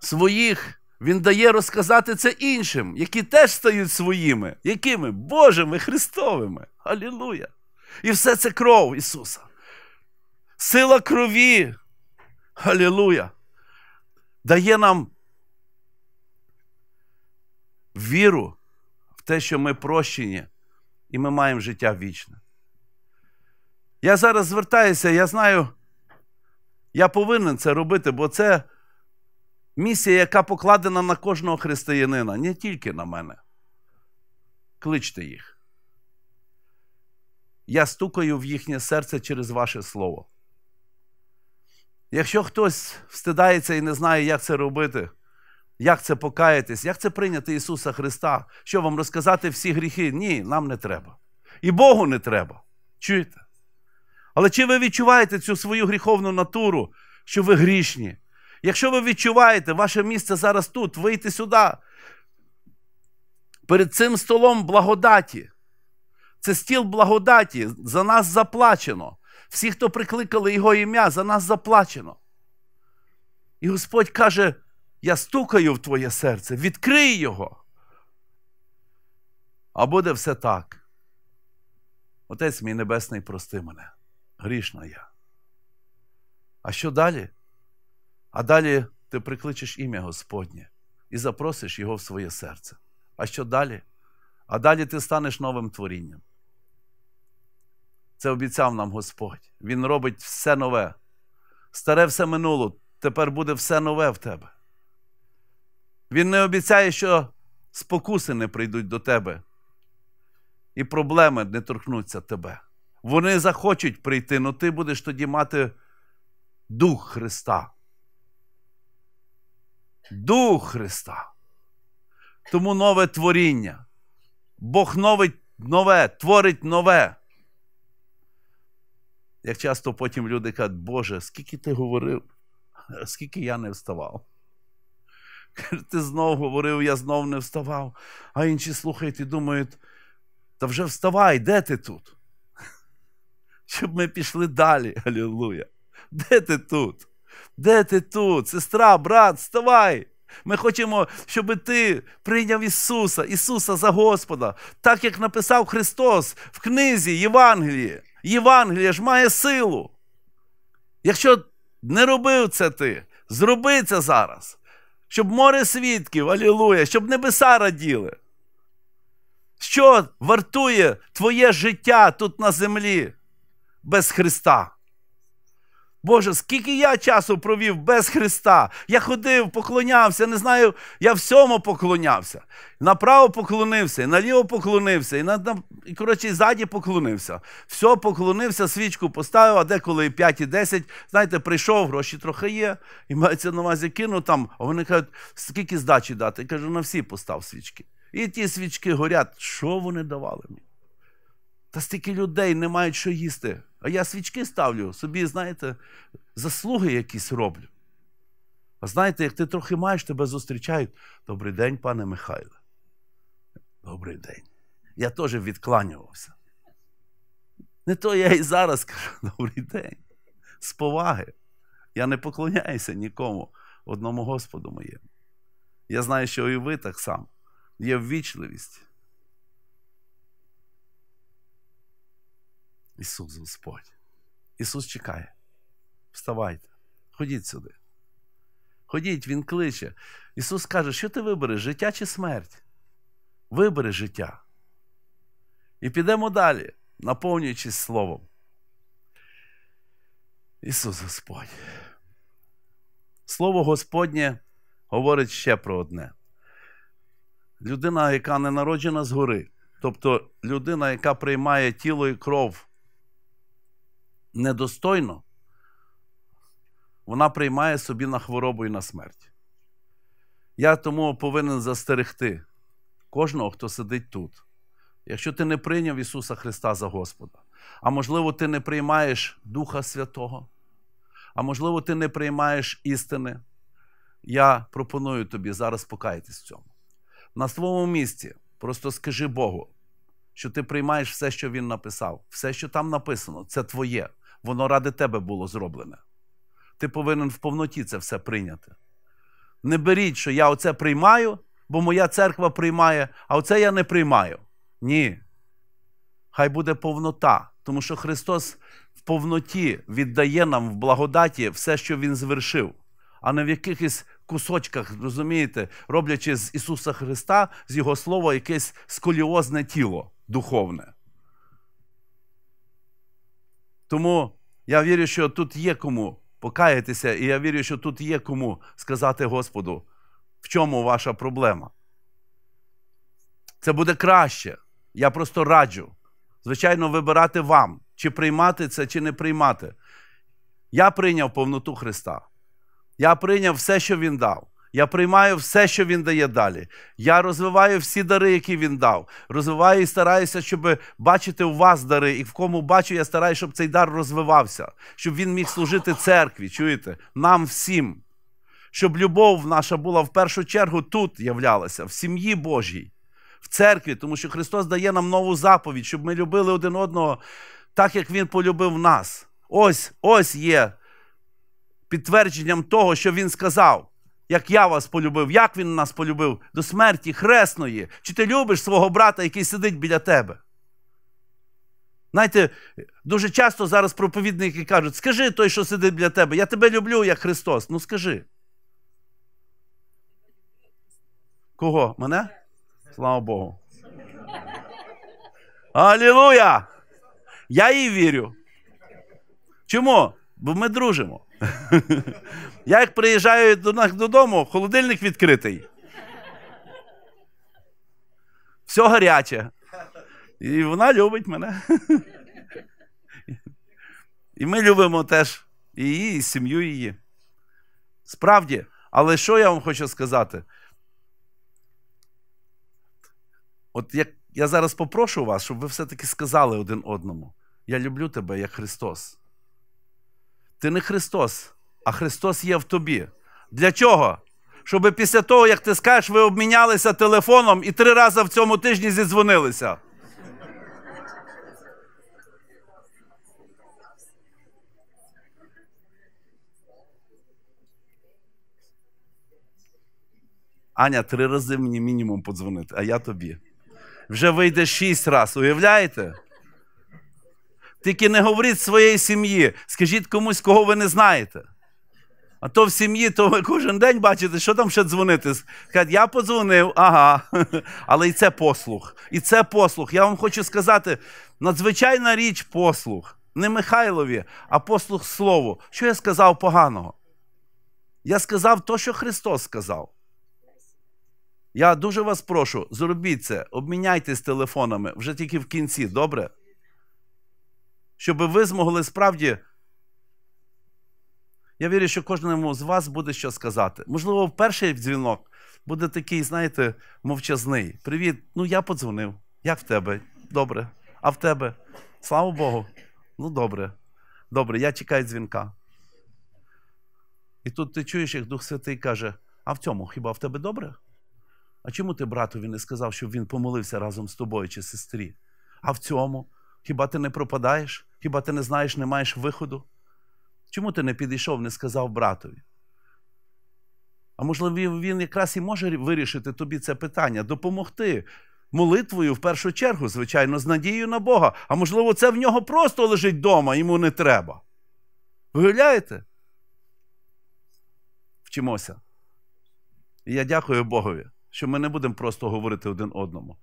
своїх, Він дає розказати це іншим, які теж стають своїми, якими? Божими Христовими. Алілуя! І все це кров Ісуса. Сила крові. Алілуя! Дає нам віру в те, що ми прощені, і ми маємо життя вічне. Я зараз звертаюся, я знаю, я повинен це робити, бо це місія, яка покладена на кожного християнина, не тільки на мене. Кличте їх. Я стукаю в їхнє серце через ваше слово. Якщо хтось встидається і не знає, як це робити, як це покаятись, як це прийняти Ісуса Христа, що вам розказати всі гріхи? Ні, нам не треба. І Богу не треба. Чуєте? Але чи ви відчуваєте цю свою гріховну натуру, що ви грішні? Якщо ви відчуваєте, ваше місце зараз тут, вийти сюди. Перед цим столом благодаті. Це стіл благодаті, за нас заплачено. Всі, хто прикликали Його ім'я, за нас заплачено. І Господь каже: я стукаю в твоє серце, відкрий його. А буде все так. Отець мій Небесний, прости мене грішна я. А що далі? А далі ти прикличеш ім'я Господнє і запросиш Його в своє серце. А що далі? А далі ти станеш новим творінням. Це обіцяв нам Господь. Він робить все нове. Старе все минуло, тепер буде все нове в тебе. Він не обіцяє, що спокуси не прийдуть до тебе, і проблеми не торкнуться тебе. Вони захочуть прийти, але ти будеш тоді мати Дух Христа. Дух Христа. Тому нове творіння. Бог новить нове, творить нове. Як часто потім люди кажуть, Боже, скільки ти говорив, скільки я не вставав. Ти знов говорив, я знов не вставав, а інші слухають і думають, та вже вставай, де ти тут? щоб ми пішли далі. Алілуя. Де ти тут? Де ти тут? Сестра, брат, вставай! Ми хочемо, щоб ти прийняв Ісуса, Ісуса за Господа, так як написав Христос в книзі Євангелії. Євангелія ж має силу. Якщо не робив це ти, зроби це зараз, щоб море свідків, алілуя, щоб небеса раділи. Що вартує твоє життя тут на землі? без Христа. Боже, скільки я часу провів без Христа. Я ходив, поклонявся, не знаю, я всьому поклонявся. Направо поклонився, і наліво поклонився, і на, на і, коротше, і ззаді поклонився. Все, поклонився, свічку поставив, а деколи і 5, і 10. Знаєте, прийшов, гроші трохи є, і мається на увазі кинув там. А вони кажуть, скільки здачі дати? Я кажу, на всі постав свічки. І ті свічки горять. Що вони давали мені? Та стільки людей не мають що їсти. А я свічки ставлю, собі, знаєте, заслуги якісь роблю. А знаєте, як ти трохи маєш, тебе зустрічають. Добрий день, пане Михайле. Добрий день. Я теж відкланювався. Не то я і зараз кажу добрий день. З поваги. Я не поклоняюся нікому, одному Господу моєму. Я знаю, що і ви так само. Є ввічливість, Ісус Господь. Ісус чекає. Вставайте, ходіть сюди. Ходіть, Він кличе. Ісус каже, що ти вибереш, життя чи смерть? Вибери життя. І підемо далі, наповнюючись Словом. Ісус Господь. Слово Господнє говорить ще про одне. Людина, яка не народжена згори, тобто людина, яка приймає тіло і кров недостойно, вона приймає собі на хворобу і на смерть. Я тому повинен застерегти кожного, хто сидить тут. Якщо ти не прийняв Ісуса Христа за Господа, а можливо, ти не приймаєш Духа Святого, а можливо, ти не приймаєш істини, я пропоную тобі зараз покаятись в цьому. На своєму місці просто скажи Богу, що ти приймаєш все, що Він написав, все, що там написано, це твоє воно ради тебе було зроблене. Ти повинен в повноті це все прийняти. Не беріть, що я оце приймаю, бо моя церква приймає, а оце я не приймаю. Ні. Хай буде повнота, тому що Христос в повноті віддає нам в благодаті все, що Він звершив, а не в якихось кусочках, розумієте, роблячи з Ісуса Христа, з Його Слова, якесь сколіозне тіло духовне. Тому я вірю, що тут є кому покаятися, і я вірю, що тут є кому сказати Господу, в чому ваша проблема. Це буде краще. Я просто раджу. Звичайно, вибирати вам, чи приймати це, чи не приймати. Я прийняв повноту Христа. Я прийняв все, що Він дав. Я приймаю все, що Він дає далі. Я розвиваю всі дари, які він дав. Розвиваю і стараюся, щоб бачити у вас дари, і в кому бачу, я стараюся, щоб цей дар розвивався, щоб він міг служити церкві. Чуєте? Нам всім. Щоб любов наша була в першу чергу тут являлася, в сім'ї Божій, в церкві, тому що Христос дає нам нову заповідь, щоб ми любили один одного так, як Він полюбив нас. Ось, ось є підтвердженням того, що Він сказав як я вас полюбив, як він нас полюбив до смерті хресної, чи ти любиш свого брата, який сидить біля тебе? Знаєте, дуже часто зараз проповідники кажуть, скажи той, що сидить біля тебе, я тебе люблю, як Христос. Ну скажи. Кого? Мене? Слава Богу. Алілуя! Я їй вірю. Чому? Бо ми дружимо. Я як приїжджаю до нас додому, холодильник відкритий. Все гаряче. І вона любить мене. І ми любимо теж і її, і сім'ю її. Справді, але що я вам хочу сказати? От як я зараз попрошу вас, щоб ви все-таки сказали один одному: Я люблю тебе як Христос. Ти не Христос, а Христос є в тобі. Для чого? Щоб після того, як ти скажеш, ви обмінялися телефоном і три рази в цьому тижні зідзвонилися. Аня, три рази мені мінімум подзвонити, а я тобі. Вже вийде шість раз, уявляєте? Тільки не говоріть своєї сім'ї, скажіть комусь, кого ви не знаєте. А то в сім'ї, то ви кожен день бачите, що там ще дзвонити. Сказати, я подзвонив, ага. Але і це послух. І це послух. Я вам хочу сказати: надзвичайна річ послуг. Не Михайлові, а послух Слову. Що я сказав поганого? Я сказав то, що Христос сказав. Я дуже вас прошу, зробіть це, обміняйтесь телефонами вже тільки в кінці, добре? щоб ви змогли справді. Я вірю, що кожному з вас буде що сказати. Можливо, перший дзвінок буде такий, знаєте, мовчазний. Привіт, ну я подзвонив. Як в тебе? Добре. А в тебе? Слава Богу. Ну, добре. Добре, я чекаю дзвінка. І тут ти чуєш, як Дух Святий каже: а в цьому хіба в тебе добре? А чому ти братові не сказав, щоб він помолився разом з тобою чи сестрі? А в цьому? Хіба ти не пропадаєш? Хіба ти не знаєш, не маєш виходу? Чому ти не підійшов, не сказав братові? А можливо, він якраз і може вирішити тобі це питання, допомогти молитвою в першу чергу, звичайно, з надією на Бога. А можливо, це в нього просто лежить вдома, йому не треба. Виявляєте? Вчимося. І я дякую Богові, що ми не будемо просто говорити один одному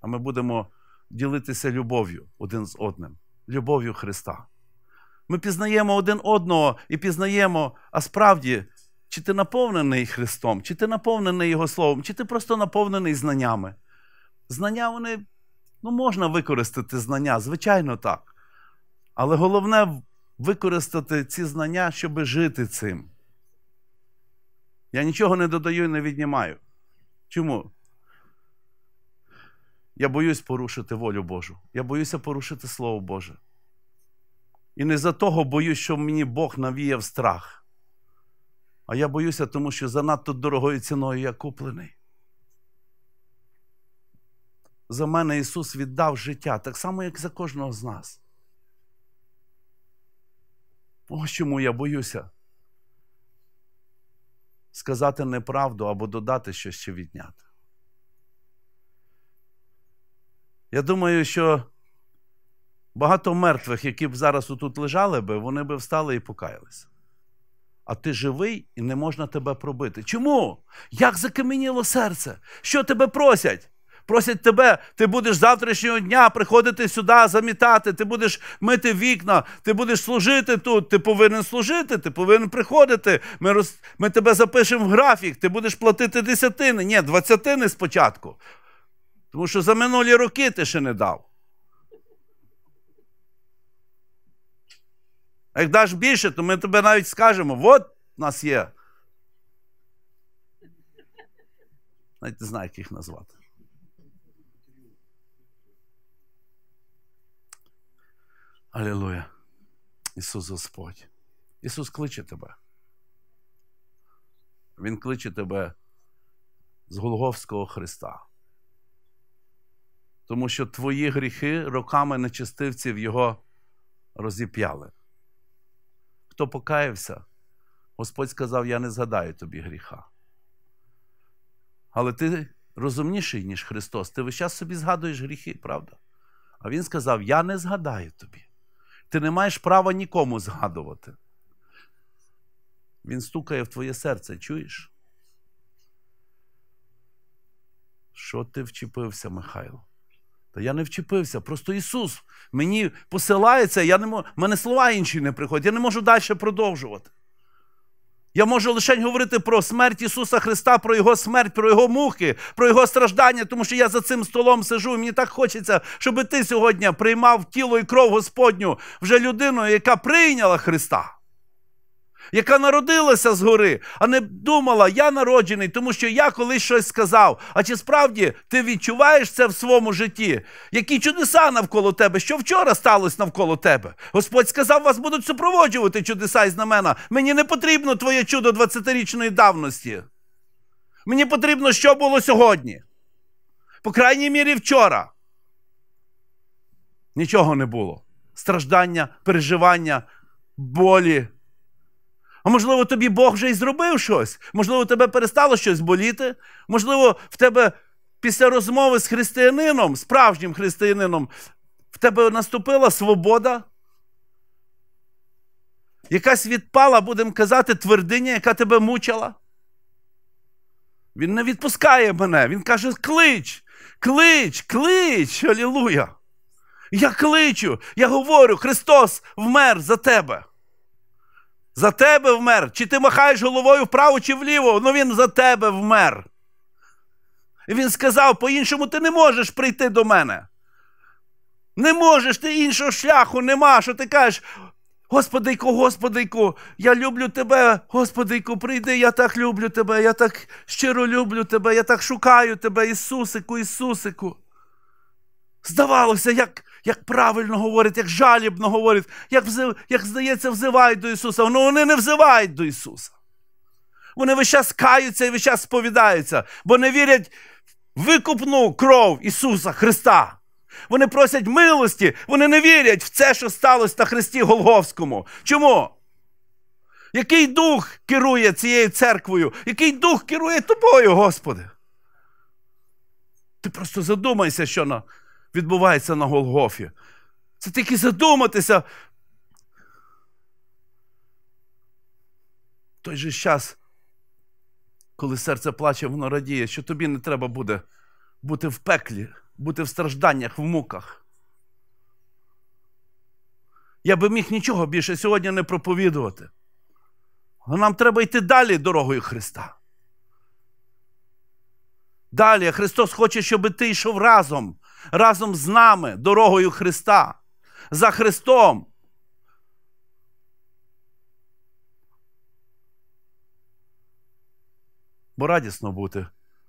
а ми будемо ділитися любов'ю один з одним, любов'ю Христа. Ми пізнаємо один одного і пізнаємо, а справді, чи ти наповнений Христом, чи ти наповнений Його Словом, чи ти просто наповнений знаннями. Знання вони ну, можна використати знання, звичайно так. Але головне використати ці знання, щоб жити цим. Я нічого не додаю і не віднімаю. Чому? Я боюсь порушити волю Божу. Я боюся порушити Слово Боже. І не за того боюсь, що мені Бог навіяв страх. А я боюся, тому що занадто дорогою ціною я куплений. За мене Ісус віддав життя так само, як за кожного з нас. Ось чому я боюся сказати неправду або додати щось чи відняти. Я думаю, що багато мертвих, які б зараз тут лежали, би, вони б встали і покаялися. А ти живий і не можна тебе пробити. Чому? Як закам'яніло серце? Що тебе просять? Просять тебе, ти будеш завтрашнього дня приходити сюди, замітати, ти будеш мити вікна, ти будеш служити тут, ти повинен служити, ти повинен приходити. Ми роз... ми тебе запишемо в графік, ти будеш платити десятини. Ні, двадцятини спочатку. Тому що за минулі роки ти ще не дав. А як даш більше, то ми тебе навіть скажемо, от нас є. Навіть не знаю, як їх назвати. Алілуя. Ісус Господь. Ісус кличе тебе. Він кличе тебе з Голговського Христа тому що твої гріхи роками нечистивців його розіп'яли. Хто покаявся, Господь сказав: Я не згадаю тобі гріха. Але ти розумніший, ніж Христос, ти весь час собі згадуєш гріхи, правда? А Він сказав: Я не згадаю тобі. Ти не маєш права нікому згадувати. Він стукає в твоє серце, чуєш? Що ти вчепився, Михайло? Та я не вчепився. Просто Ісус мені посилається, я не можу, мене слова інші не приходять, я не можу далі продовжувати. Я можу лише говорити про смерть Ісуса Христа, про Його смерть, про Його мухи, про Його страждання, тому що я за цим столом сижу. і Мені так хочеться, щоб ти сьогодні приймав тіло і кров Господню вже людину, яка прийняла Христа яка народилася згори, а не думала, я народжений, тому що я колись щось сказав. А чи справді ти відчуваєш це в своєму житті? Які чудеса навколо тебе? Що вчора сталося навколо тебе? Господь сказав, вас будуть супроводжувати чудеса і знамена. Мені не потрібно твоє чудо 20-річної давності. Мені потрібно, що було сьогодні. По крайній мірі, вчора. Нічого не було. Страждання, переживання, болі, а можливо, тобі Бог вже і зробив щось. Можливо, тебе перестало щось боліти. Можливо, в тебе після розмови з християнином, справжнім християнином, в тебе наступила свобода. Якась відпала, будемо казати, твердиня, яка тебе мучила. Він не відпускає мене. Він каже: клич, клич, клич, алілуя. Я кличу, я говорю, Христос вмер за тебе. За тебе вмер. Чи ти махаєш головою вправо чи вліво? Ну він за тебе вмер. І він сказав: по-іншому ти не можеш прийти до мене. Не можеш, ти іншого шляху нема. Що ти кажеш? Господику, Господику, я люблю тебе, Господику, прийди, я так люблю тебе, я так щиро люблю тебе, я так шукаю тебе, Ісусику, Ісусику. Здавалося, як як правильно говорять, як жалібно говорять, як, взив, як здається, взивають до Ісуса. Ну вони не взивають до Ісуса. Вони весь час каються і весь час сповідаються, бо не вірять в викупну кров Ісуса Христа. Вони просять милості, вони не вірять в це, що сталося на Христі Голговському. Чому? Який дух керує цією церквою? Який дух керує тобою, Господи? Ти просто задумайся, що на відбувається на Голгофі. Це тільки задуматися. Той же час, коли серце плаче, воно радіє, що тобі не треба буде бути в пеклі, бути в стражданнях, в муках. Я би міг нічого більше сьогодні не проповідувати. Але нам треба йти далі дорогою Христа. Далі Христос хоче, щоб ти йшов разом разом з нами дорогою Христа, за Христом. Бо радісно бути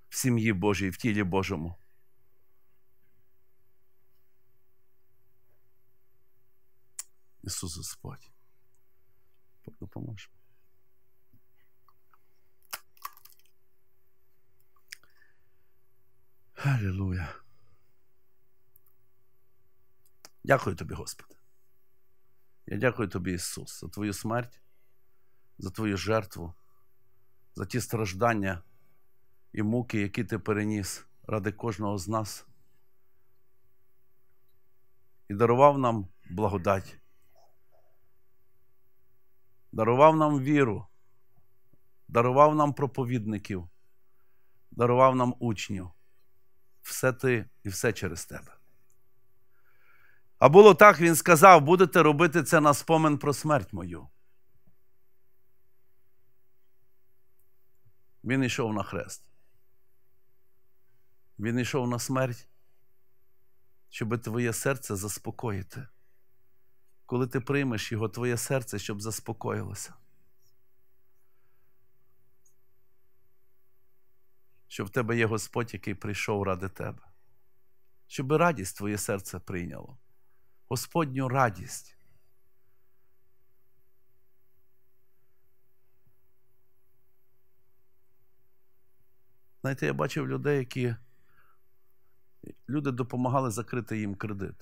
в сім'ї Божій, в тілі Божому. Ісус Господь. допоможе. Аллилуйя. Дякую тобі, Господи. Я дякую тобі, Ісус, за Твою смерть, за Твою жертву, за ті страждання і муки, які ти переніс ради кожного з нас. І дарував нам благодать, дарував нам віру, дарував нам проповідників, дарував нам учнів. Все ти і все через тебе. А було так, він сказав: будете робити це на спомин про смерть мою. Він йшов на хрест. Він йшов на смерть, щоб твоє серце заспокоїти. Коли ти приймеш його, твоє серце, щоб заспокоїлося. Щоб в тебе є Господь, який прийшов ради тебе, щоб радість твоє серце прийняло. Господню радість. Знаєте, я бачив людей, які люди допомагали закрити їм кредит.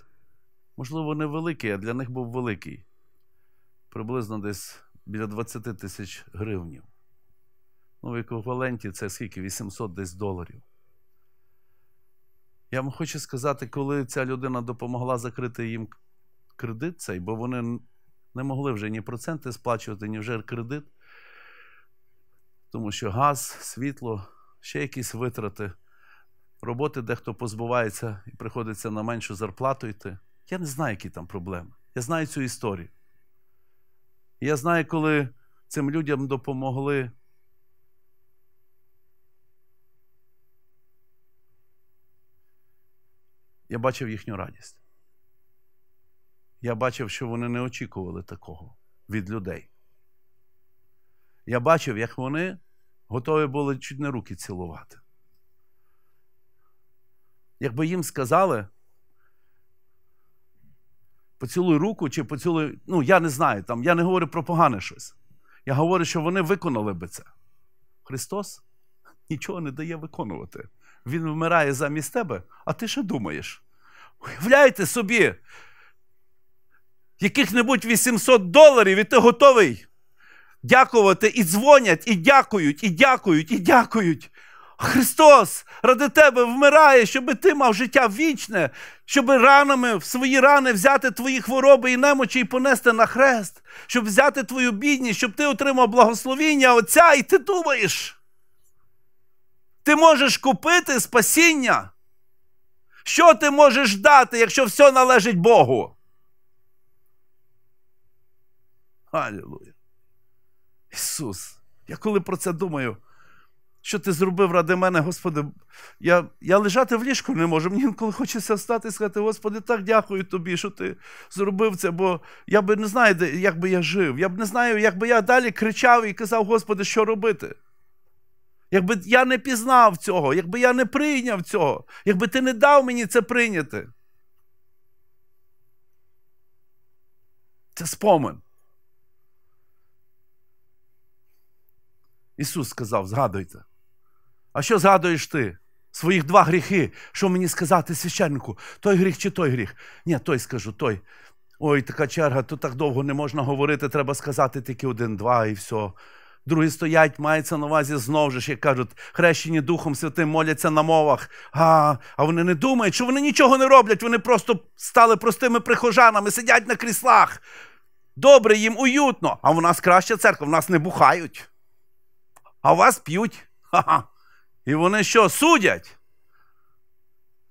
Можливо, не великий, а для них був великий. Приблизно десь біля 20 тисяч гривнів. Ну, в еквіваленті це скільки? 800 десь доларів. Я вам хочу сказати, коли ця людина допомогла закрити їм кредит цей, бо вони не могли вже ні проценти сплачувати, ні вже кредит, тому що газ, світло, ще якісь витрати. Роботи дехто позбувається і приходиться на меншу зарплату йти. Я не знаю, які там проблеми. Я знаю цю історію. Я знаю, коли цим людям допомогли Я бачив їхню радість. Я бачив, що вони не очікували такого від людей. Я бачив, як вони готові були чуть не руки цілувати. Якби їм сказали, поцілуй руку чи поцілуй. Ну, я не знаю, там, я не говорю про погане щось. Я говорю, що вони виконали би це. Христос нічого не дає виконувати він вмирає замість тебе, а ти що думаєш. Уявляйте собі, яких-небудь 800 доларів, і ти готовий дякувати і дзвонять, і дякують, і дякують, і дякують. Христос ради тебе вмирає, щоб ти мав життя вічне, щоб ранами в свої рани взяти твої хвороби і немочі і понести на хрест, щоб взяти твою бідність, щоб ти отримав благословіння Отця, і ти думаєш. Ти можеш купити спасіння? Що ти можеш дати, якщо все належить Богу? Алілуя. Ісус, я коли про це думаю, що ти зробив ради мене, Господи, я я лежати в ліжку не можу. Мені інколи хочеться встати і сказати, Господи, так дякую тобі, що ти зробив це, бо я би не знаю, як би я жив. Я б не знаю, як би я далі кричав і казав, Господи, що робити. Якби я не пізнав цього, якби я не прийняв цього, якби ти не дав мені це прийняти. Це спомин. Ісус сказав: згадуйте. А що згадуєш ти? Своїх два гріхи, що мені сказати священнику? Той гріх чи той гріх? Ні, той скажу, той. Ой, така черга, то так довго не можна говорити, треба сказати тільки один-два і все другі стоять, мається на увазі знов же, як кажуть, хрещені Духом Святим моляться на мовах. А а вони не думають, що вони нічого не роблять, вони просто стали простими прихожанами, сидять на кріслах. Добре, їм уютно, а в нас краща церква, в нас не бухають, а в вас п'ють. Ха-ха. І вони що, судять?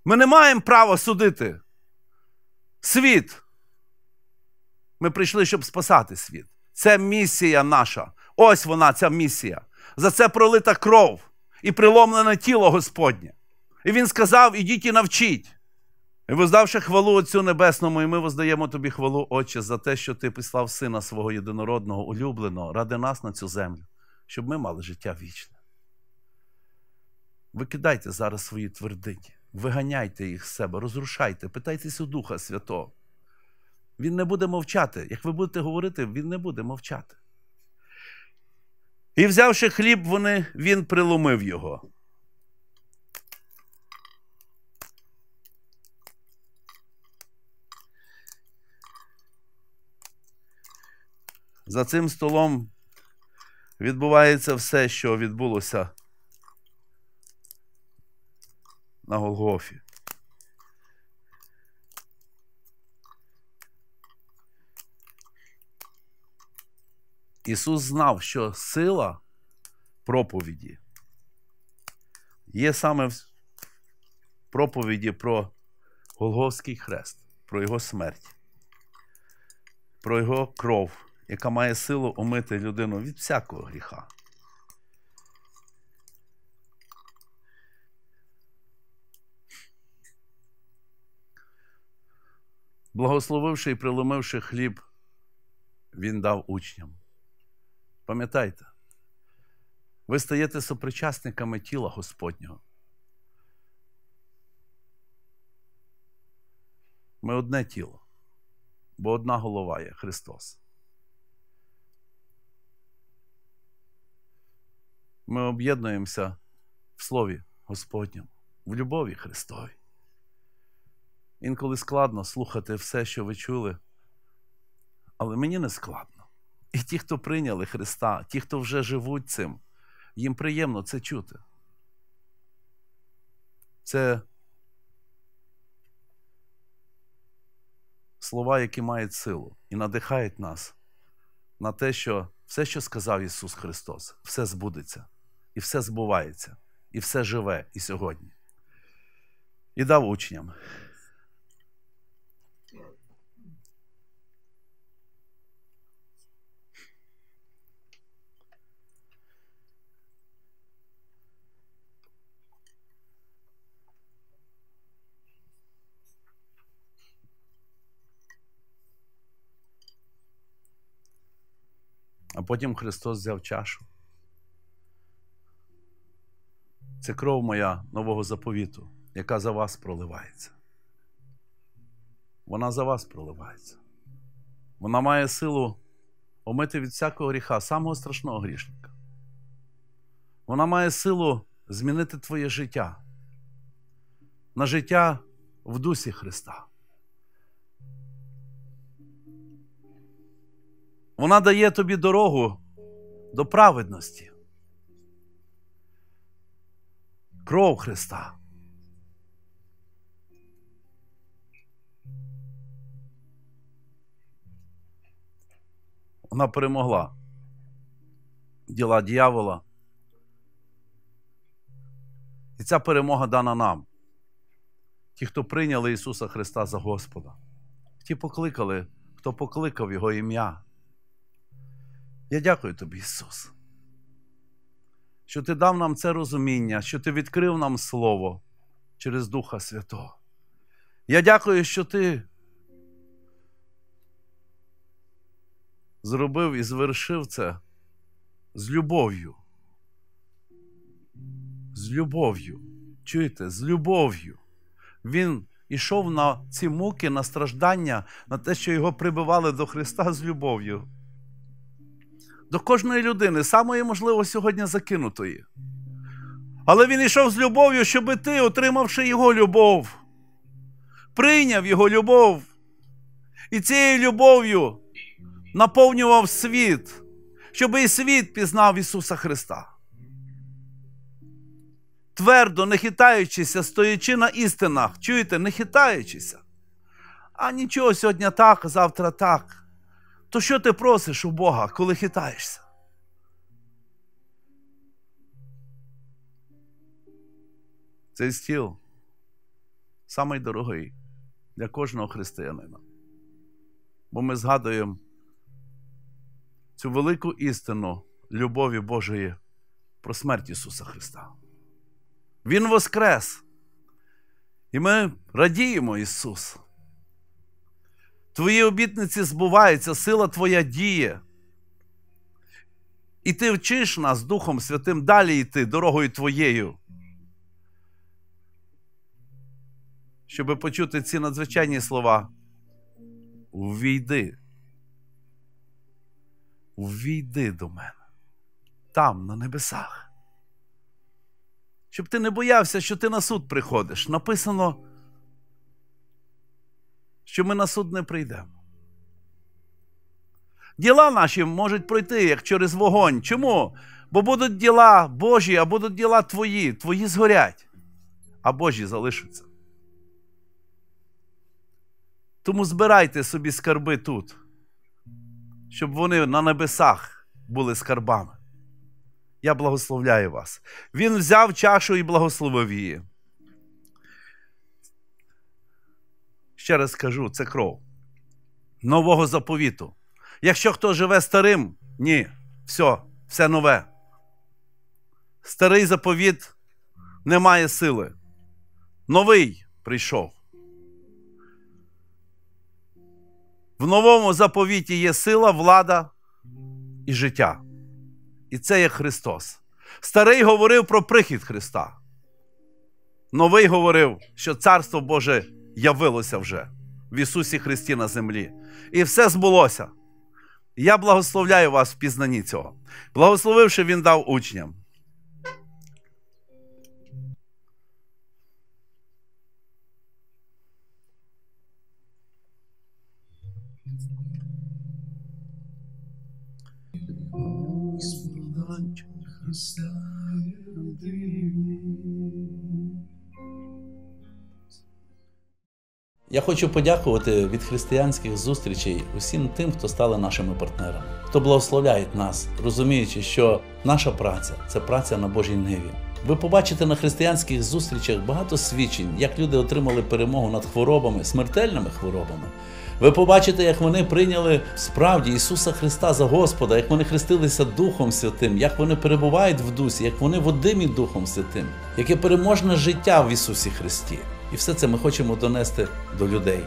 Ми не маємо права судити світ. Ми прийшли, щоб спасати світ. Це місія наша. Ось вона, ця місія. За це пролита кров і приломлене тіло Господнє. І Він сказав: ідіть і навчіть. І воздавши хвалу Отцю Небесному, і ми воздаємо тобі хвалу, Отче, за те, що ти послав Сина свого єдинородного, улюбленого, ради нас на цю землю, щоб ми мали життя вічне. Викидайте зараз свої твердині, виганяйте їх з себе, розрушайте, питайтеся у Духа Святого. Він не буде мовчати. Як ви будете говорити, він не буде мовчати. І взявши хліб, вони, він приломив його. За цим столом відбувається все, що відбулося на Голгофі. Ісус знав, що сила проповіді є саме в проповіді про Голгофський хрест, про Його смерть, про Його кров, яка має силу омити людину від всякого гріха. Благословивши і приломивши хліб, він дав учням. Пам'ятайте, ви стаєте сопричасниками тіла Господнього. Ми одне тіло, бо одна голова є Христос. Ми об'єднуємося в Слові Господньому, в любові Христовій. Інколи складно слухати все, що ви чули, але мені не складно. І ті, хто прийняли Христа, ті, хто вже живуть цим, їм приємно це чути. Це слова, які мають силу і надихають нас на те, що все, що сказав Ісус Христос, все збудеться, і все збувається, і все живе і сьогодні. І дав учням. потім Христос взяв чашу. Це кров моя нового заповіту, яка за вас проливається. Вона за вас проливається. Вона має силу омити від всякого гріха, самого страшного грішника. Вона має силу змінити твоє життя на життя в дусі Христа. Вона дає тобі дорогу до праведності. Кров Христа. Вона перемогла діла дьявола. І ця перемога дана нам. Ті, хто прийняли Ісуса Христа за Господа, ті покликали, хто покликав Його ім'я. Я дякую тобі, Ісус, що Ти дав нам це розуміння, що Ти відкрив нам Слово через Духа Святого. Я дякую, що Ти зробив і звершив це з любов'ю. З любов'ю. Чуєте, з любов'ю. Він ішов на ці муки, на страждання, на те, що його прибивали до Христа з любов'ю до кожної людини, самої, можливо, сьогодні закинутої. Але він йшов з любов'ю, щоби ти, отримавши його любов, прийняв його любов і цією любов'ю наповнював світ, щоб і світ пізнав Ісуса Христа. Твердо не хитаючися, стоячи на істинах, чуєте, не хитаючися. А нічого сьогодні так, завтра так то що ти просиш у Бога, коли хитаєшся? Цей стіл самий дорогий для кожного християнина. Бо ми згадуємо цю велику істину любові Божої про смерть Ісуса Христа. Він воскрес. І ми радіємо Ісус. Твої обітниці збуваються, сила Твоя діє. І ти вчиш нас Духом Святим далі йти дорогою Твоєю. Щоб почути ці надзвичайні слова. Увійди. Увійди до мене там, на небесах. Щоб ти не боявся, що ти на суд приходиш. Написано що ми на суд не прийдемо. Діла наші можуть пройти як через вогонь. Чому? Бо будуть діла Божі, а будуть діла твої, твої згорять, а Божі залишаться. Тому збирайте собі скарби тут, щоб вони на небесах були скарбами. Я благословляю вас. Він взяв чашу і благословив її. ще раз скажу, це кров нового заповіту. Якщо хто живе старим, ні, все, все нове. Старий заповіт не має сили. Новий прийшов. В новому заповіті є сила, влада і життя. І це є Христос. Старий говорив про прихід Христа. Новий говорив, що Царство Боже явилося вже в Ісусі Христі на землі. І все збулося. Я благословляю вас в пізнанні цього. Благословивши, Він дав учням. Христа людині. Я хочу подякувати від християнських зустрічей усім тим, хто стали нашими партнерами, хто благословляє нас, розуміючи, що наша праця це праця на Божій ниві. Ви побачите на християнських зустрічах багато свідчень, як люди отримали перемогу над хворобами, смертельними хворобами. Ви побачите, як вони прийняли справді Ісуса Христа за Господа, як вони хрестилися Духом Святим, як вони перебувають в дусі, як вони водимі Духом Святим, яке переможне життя в Ісусі Христі. І все це ми хочемо донести до людей,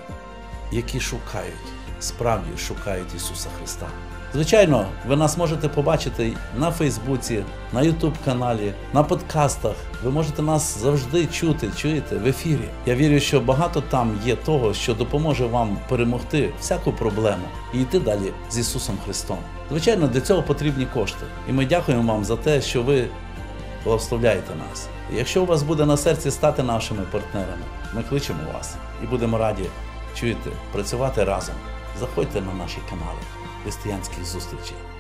які шукають, справді шукають Ісуса Христа. Звичайно, ви нас можете побачити на Фейсбуці, на Ютуб-каналі, на подкастах. Ви можете нас завжди чути, чуєте в ефірі. Я вірю, що багато там є того, що допоможе вам перемогти всяку проблему і йти далі з Ісусом Христом. Звичайно, для цього потрібні кошти. І ми дякуємо вам за те, що ви благословляєте нас. якщо у вас буде на серці стати нашими партнерами. Ми кличемо вас і будемо раді чуєте, працювати разом. Заходьте на наші канали християнських зустрічей.